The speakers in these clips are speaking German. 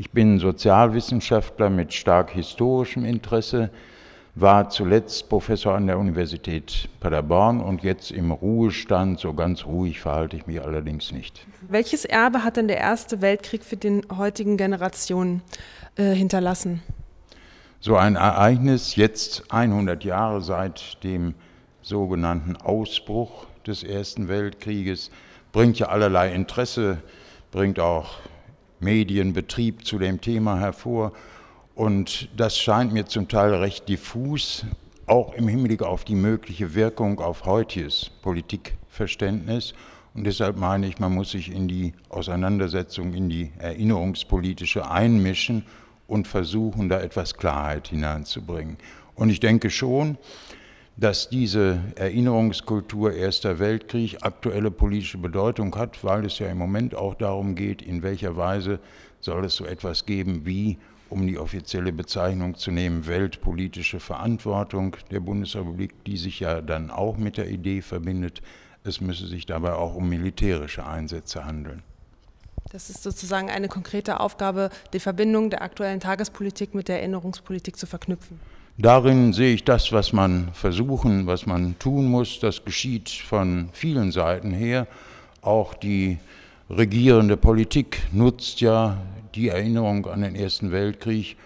Ich bin Sozialwissenschaftler mit stark historischem Interesse, war zuletzt Professor an der Universität Paderborn und jetzt im Ruhestand. So ganz ruhig verhalte ich mich allerdings nicht. Welches Erbe hat denn der Erste Weltkrieg für den heutigen Generationen äh, hinterlassen? So ein Ereignis, jetzt 100 Jahre seit dem sogenannten Ausbruch des Ersten Weltkrieges, bringt ja allerlei Interesse, bringt auch Medienbetrieb zu dem Thema hervor. Und das scheint mir zum Teil recht diffus, auch im Hinblick auf die mögliche Wirkung auf heutiges Politikverständnis. Und deshalb meine ich, man muss sich in die Auseinandersetzung, in die erinnerungspolitische einmischen und versuchen, da etwas Klarheit hineinzubringen. Und ich denke schon, dass diese Erinnerungskultur Erster Weltkrieg aktuelle politische Bedeutung hat, weil es ja im Moment auch darum geht, in welcher Weise soll es so etwas geben wie, um die offizielle Bezeichnung zu nehmen, weltpolitische Verantwortung der Bundesrepublik, die sich ja dann auch mit der Idee verbindet, es müsse sich dabei auch um militärische Einsätze handeln. Das ist sozusagen eine konkrete Aufgabe, die Verbindung der aktuellen Tagespolitik mit der Erinnerungspolitik zu verknüpfen. Darin sehe ich das, was man versuchen, was man tun muss. Das geschieht von vielen Seiten her. Auch die regierende Politik nutzt ja die Erinnerung an den Ersten Weltkrieg,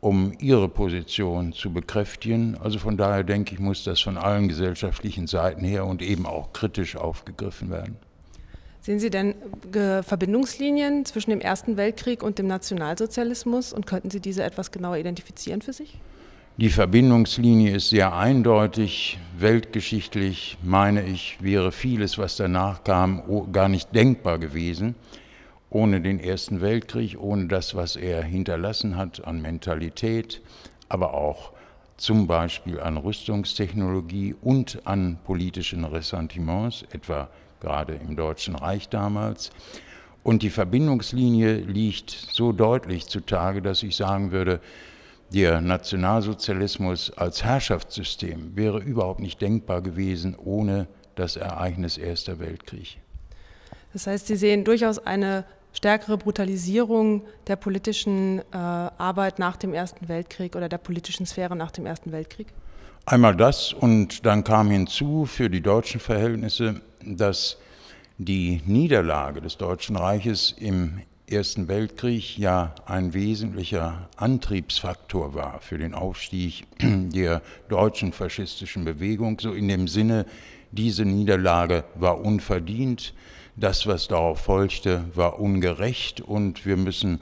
um ihre Position zu bekräftigen. Also von daher denke ich, muss das von allen gesellschaftlichen Seiten her und eben auch kritisch aufgegriffen werden. Sehen Sie denn Verbindungslinien zwischen dem Ersten Weltkrieg und dem Nationalsozialismus und könnten Sie diese etwas genauer identifizieren für sich? Die Verbindungslinie ist sehr eindeutig. Weltgeschichtlich, meine ich, wäre vieles, was danach kam, gar nicht denkbar gewesen. Ohne den Ersten Weltkrieg, ohne das, was er hinterlassen hat an Mentalität, aber auch zum Beispiel an Rüstungstechnologie und an politischen Ressentiments, etwa gerade im Deutschen Reich damals. Und die Verbindungslinie liegt so deutlich zutage, dass ich sagen würde, der Nationalsozialismus als Herrschaftssystem wäre überhaupt nicht denkbar gewesen ohne das Ereignis Erster Weltkrieg. Das heißt, Sie sehen durchaus eine stärkere Brutalisierung der politischen äh, Arbeit nach dem Ersten Weltkrieg oder der politischen Sphäre nach dem Ersten Weltkrieg? Einmal das und dann kam hinzu für die deutschen Verhältnisse, dass die Niederlage des Deutschen Reiches im Ersten Weltkrieg ja ein wesentlicher Antriebsfaktor war für den Aufstieg der deutschen faschistischen Bewegung, so in dem Sinne, diese Niederlage war unverdient, das, was darauf folgte, war ungerecht und wir müssen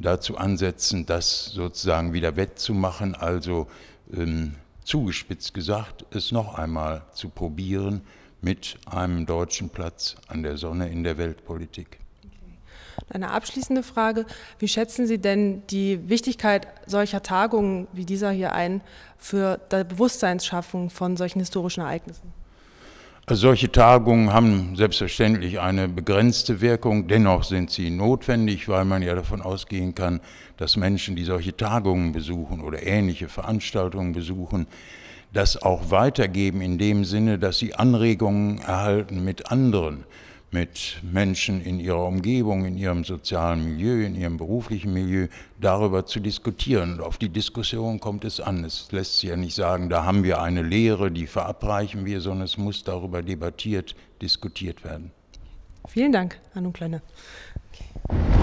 dazu ansetzen, das sozusagen wieder wettzumachen, also ähm, zugespitzt gesagt, es noch einmal zu probieren mit einem deutschen Platz an der Sonne in der Weltpolitik. Eine abschließende Frage. Wie schätzen Sie denn die Wichtigkeit solcher Tagungen wie dieser hier ein für die Bewusstseinsschaffung von solchen historischen Ereignissen? Also solche Tagungen haben selbstverständlich eine begrenzte Wirkung, dennoch sind sie notwendig, weil man ja davon ausgehen kann, dass Menschen, die solche Tagungen besuchen oder ähnliche Veranstaltungen besuchen, das auch weitergeben in dem Sinne, dass sie Anregungen erhalten mit anderen mit Menschen in ihrer Umgebung, in ihrem sozialen Milieu, in ihrem beruflichen Milieu, darüber zu diskutieren. Und auf die Diskussion kommt es an. Es lässt sich ja nicht sagen, da haben wir eine Lehre, die verabreichen wir, sondern es muss darüber debattiert, diskutiert werden. Vielen Dank, Anu Kleine. Okay.